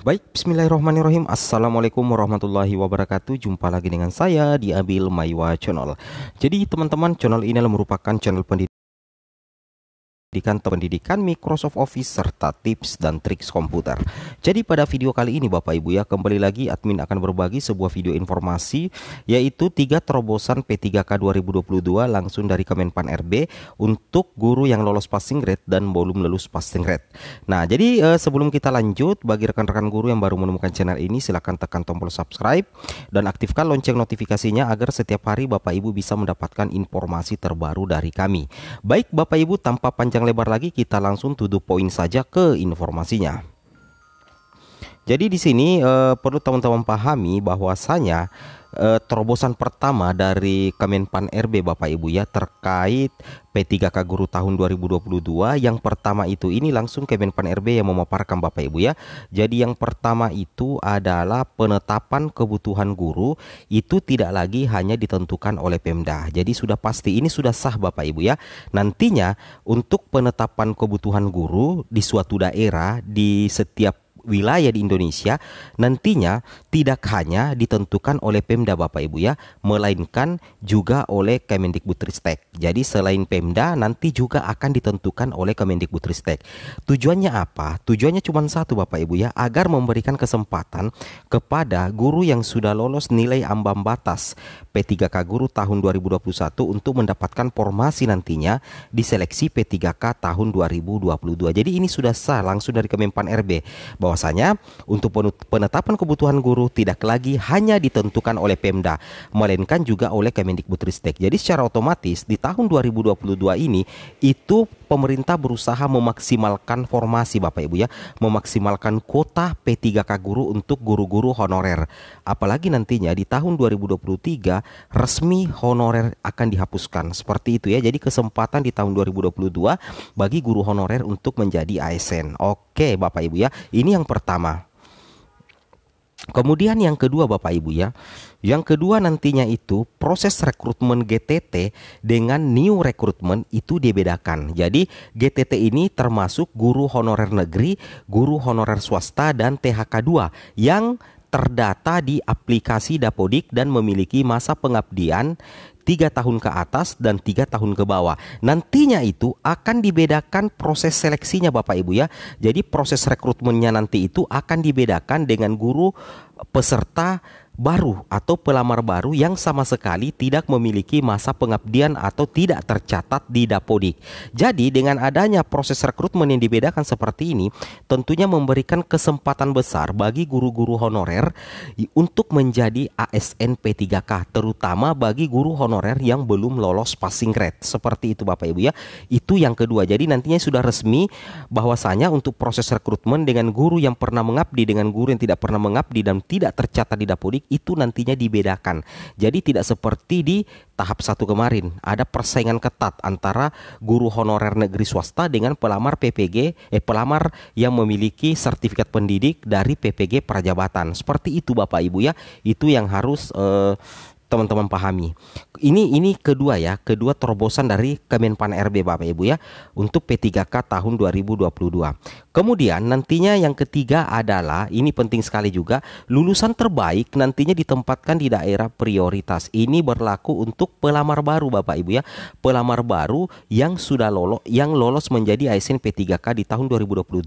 Baik, bismillahirrahmanirrahim. Assalamualaikum warahmatullahi wabarakatuh. Jumpa lagi dengan saya di Abil Maiwa Channel. Jadi teman-teman, channel ini merupakan channel pendidikan pendidikan pendidikan Microsoft Office serta tips dan trik komputer. Jadi pada video kali ini Bapak Ibu ya kembali lagi admin akan berbagi sebuah video informasi yaitu tiga terobosan P3K 2022 langsung dari Kemenpan RB untuk guru yang lolos passing grade dan belum lulus passing grade. Nah, jadi eh, sebelum kita lanjut bagi rekan-rekan guru yang baru menemukan channel ini silahkan tekan tombol subscribe dan aktifkan lonceng notifikasinya agar setiap hari Bapak Ibu bisa mendapatkan informasi terbaru dari kami. Baik Bapak Ibu tanpa panjang panjang lebar lagi kita langsung to poin saja ke informasinya. Jadi di sini uh, perlu teman-teman pahami bahwasanya uh, terobosan pertama dari Kemenpan RB Bapak Ibu ya terkait P3K Guru tahun 2022 yang pertama itu ini langsung Kemenpan RB yang memaparkan Bapak Ibu ya. Jadi yang pertama itu adalah penetapan kebutuhan guru itu tidak lagi hanya ditentukan oleh Pemda. Jadi sudah pasti ini sudah sah Bapak Ibu ya. Nantinya untuk penetapan kebutuhan guru di suatu daerah di setiap wilayah di Indonesia nantinya tidak hanya ditentukan oleh Pemda Bapak Ibu ya, melainkan juga oleh Kemendikbudristek. Jadi selain Pemda nanti juga akan ditentukan oleh Kemendikbudristek. Tujuannya apa? Tujuannya cuma satu Bapak Ibu ya, agar memberikan kesempatan kepada guru yang sudah lolos nilai ambang batas P3K guru tahun 2021 untuk mendapatkan formasi nantinya di seleksi P3K tahun 2022. Jadi ini sudah sah langsung dari Kemenpan RB bahwasanya untuk penetapan kebutuhan guru tidak lagi hanya ditentukan oleh Pemda, melainkan juga oleh Kemendikbudristek. Jadi secara otomatis di tahun 2022 ini itu pemerintah berusaha memaksimalkan formasi Bapak Ibu ya, memaksimalkan kuota P3K guru untuk guru-guru honorer. Apalagi nantinya di tahun 2023 resmi honorer akan dihapuskan. Seperti itu ya. Jadi kesempatan di tahun 2022 bagi guru honorer untuk menjadi ASN. Oke, Bapak Ibu ya. Ini yang pertama. Kemudian yang kedua Bapak Ibu ya, yang kedua nantinya itu proses rekrutmen GTT dengan new recruitment itu dibedakan. Jadi GTT ini termasuk guru honorer negeri, guru honorer swasta dan THK2 yang terdata di aplikasi Dapodik dan memiliki masa pengabdian tiga tahun ke atas dan tiga tahun ke bawah. Nantinya itu akan dibedakan proses seleksinya Bapak Ibu ya. Jadi proses rekrutmennya nanti itu akan dibedakan dengan guru peserta baru atau pelamar baru yang sama sekali tidak memiliki masa pengabdian atau tidak tercatat di Dapodik. Jadi dengan adanya proses rekrutmen yang dibedakan seperti ini tentunya memberikan kesempatan besar bagi guru-guru honorer untuk menjadi ASN P3K terutama bagi guru honorer yang belum lolos passing grade. Seperti itu Bapak Ibu ya. Itu yang kedua. Jadi nantinya sudah resmi bahwasanya untuk proses rekrutmen dengan guru yang pernah mengabdi dengan guru yang tidak pernah mengabdi dan tidak tercatat di Dapodik itu nantinya dibedakan. Jadi tidak seperti di tahap satu kemarin ada persaingan ketat antara guru honorer negeri swasta dengan pelamar PPG eh pelamar yang memiliki sertifikat pendidik dari PPG prajabatan. Seperti itu Bapak Ibu ya. Itu yang harus eh, teman-teman pahami. Ini ini kedua ya, kedua terobosan dari Kemenpan RB Bapak Ibu ya untuk P3K tahun 2022. Kemudian nantinya yang ketiga adalah ini penting sekali juga, lulusan terbaik nantinya ditempatkan di daerah prioritas. Ini berlaku untuk pelamar baru Bapak Ibu ya, pelamar baru yang sudah lolos yang lolos menjadi ASN P3K di tahun 2022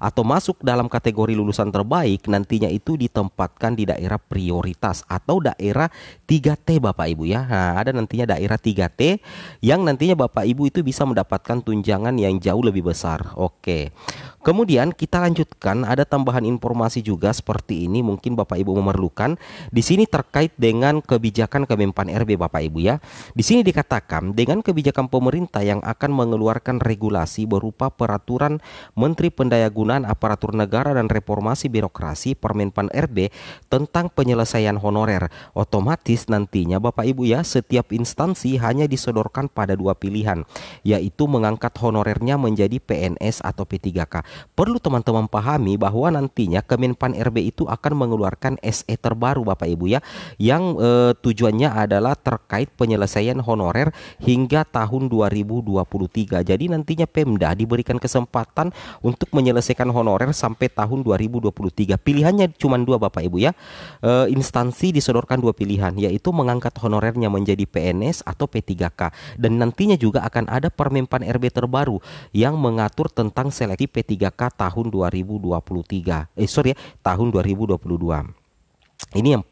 atau masuk dalam kategori lulusan terbaik nantinya itu ditempatkan di daerah prioritas atau daerah 3T Bapak Ibu ya. Nah, ada nantinya daerah 3T yang nantinya Bapak Ibu itu bisa mendapatkan tunjangan yang jauh lebih besar. Oke. Kemudian kita lanjutkan ada tambahan informasi juga seperti ini mungkin Bapak Ibu memerlukan di sini terkait dengan kebijakan Kemenpan RB Bapak Ibu ya. Di sini dikatakan dengan kebijakan pemerintah yang akan mengeluarkan regulasi berupa peraturan Menteri Pendayagunaan Aparatur Negara dan Reformasi Birokrasi Permenpan RB tentang penyelesaian honorer otomatis nantinya Bapak Ibu ya, setiap instansi hanya disodorkan pada dua pilihan, yaitu mengangkat honorernya menjadi PNS atau P3K. Perlu teman-teman pahami bahwa nantinya Kemenpan RB itu akan mengeluarkan SE terbaru Bapak Ibu ya, yang eh, tujuannya adalah terkait penyelesaian honorer hingga tahun 2023. Jadi nantinya Pemda diberikan kesempatan untuk menyelesaikan honorer sampai tahun 2023. Pilihannya cuma dua Bapak Ibu ya. Eh, instansi disodorkan dua pilihan yaitu itu mengangkat honorernya menjadi PNS atau P3K dan nantinya juga akan ada permimpan RB terbaru yang mengatur tentang seleksi P3K tahun 2023. Eh sorry ya, tahun 2022. Ini yang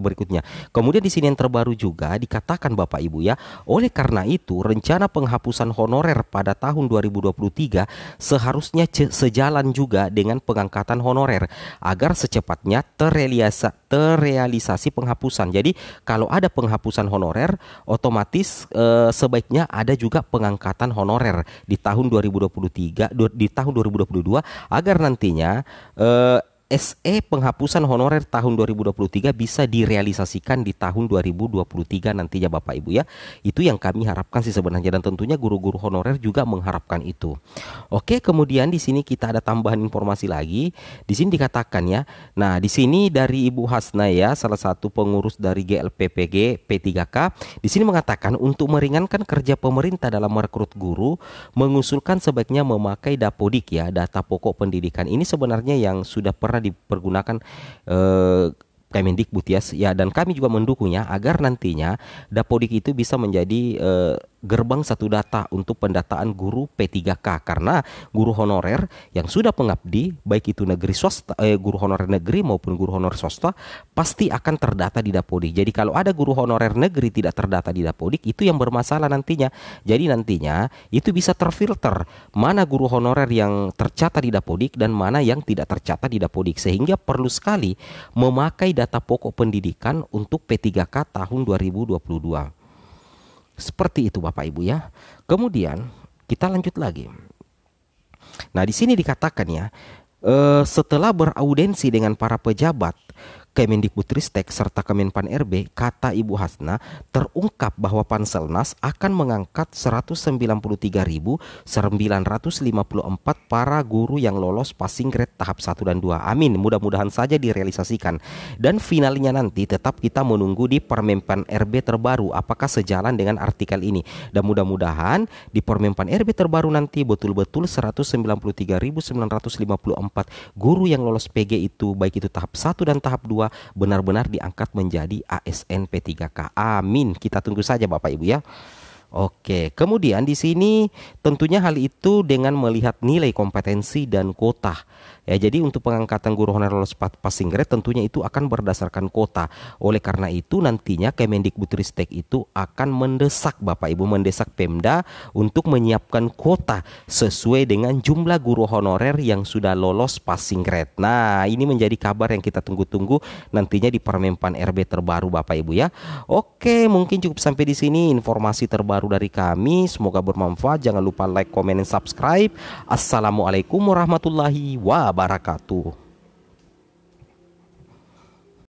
berikutnya. Kemudian di sini yang terbaru juga dikatakan Bapak Ibu ya, oleh karena itu rencana penghapusan honorer pada tahun 2023 seharusnya sejalan juga dengan pengangkatan honorer agar secepatnya terrealisa terrealisasi penghapusan. Jadi kalau ada penghapusan honorer otomatis e, sebaiknya ada juga pengangkatan honorer di tahun 2023 di tahun 2022 agar nantinya e, SE penghapusan honorer tahun 2023 bisa direalisasikan di tahun 2023 nantinya Bapak Ibu ya. Itu yang kami harapkan sih sebenarnya dan tentunya guru-guru honorer juga mengharapkan itu. Oke, kemudian di sini kita ada tambahan informasi lagi. Di sini dikatakan ya. Nah, di sini dari Ibu Hasna ya, salah satu pengurus dari GLPPG P3K, di sini mengatakan untuk meringankan kerja pemerintah dalam merekrut guru, mengusulkan sebaiknya memakai Dapodik ya, data pokok pendidikan. Ini sebenarnya yang sudah pernah cara dipergunakan eh, Kemendikbud ya. ya dan kami juga mendukungnya agar nantinya Dapodik itu bisa menjadi eh, gerbang satu data untuk pendataan guru P3K karena guru honorer yang sudah pengabdi baik itu negeri swasta eh, guru honorer negeri maupun guru honorer swasta pasti akan terdata di Dapodik. Jadi kalau ada guru honorer negeri tidak terdata di Dapodik itu yang bermasalah nantinya. Jadi nantinya itu bisa terfilter mana guru honorer yang tercatat di Dapodik dan mana yang tidak tercatat di Dapodik sehingga perlu sekali memakai data pokok pendidikan untuk P3K tahun 2022. Seperti itu Bapak Ibu ya. Kemudian kita lanjut lagi. Nah, di sini dikatakan ya, eh, setelah beraudensi dengan para pejabat, Kemendikbudristek serta Kemenpan RB, kata Ibu Hasna, terungkap bahwa Panselnas akan mengangkat 193.954 para guru yang lolos passing grade tahap 1 dan 2. Amin, mudah-mudahan saja direalisasikan. Dan finalnya nanti tetap kita menunggu di Permenpan RB terbaru apakah sejalan dengan artikel ini. Dan mudah-mudahan di Permenpan RB terbaru nanti betul-betul 193.954 guru yang lolos PG itu baik itu tahap 1 dan tahap 2 benar-benar diangkat menjadi ASN P3K. Amin. Kita tunggu saja Bapak Ibu ya. Oke, kemudian di sini tentunya hal itu dengan melihat nilai kompetensi dan kuota. Ya, jadi untuk pengangkatan guru honorer lulus passing grade tentunya itu akan berdasarkan kuota. Oleh karena itu nantinya Kemendikbudristek itu akan mendesak Bapak Ibu mendesak Pemda untuk menyiapkan kuota sesuai dengan jumlah guru honorer yang sudah lolos passing grade. Nah, ini menjadi kabar yang kita tunggu-tunggu nantinya di Permenpan RB terbaru Bapak Ibu ya. Oke, mungkin cukup sampai di sini informasi terbaru terbaru dari kami. Semoga bermanfaat. Jangan lupa like, komen, dan subscribe. Assalamualaikum warahmatullahi wabarakatuh.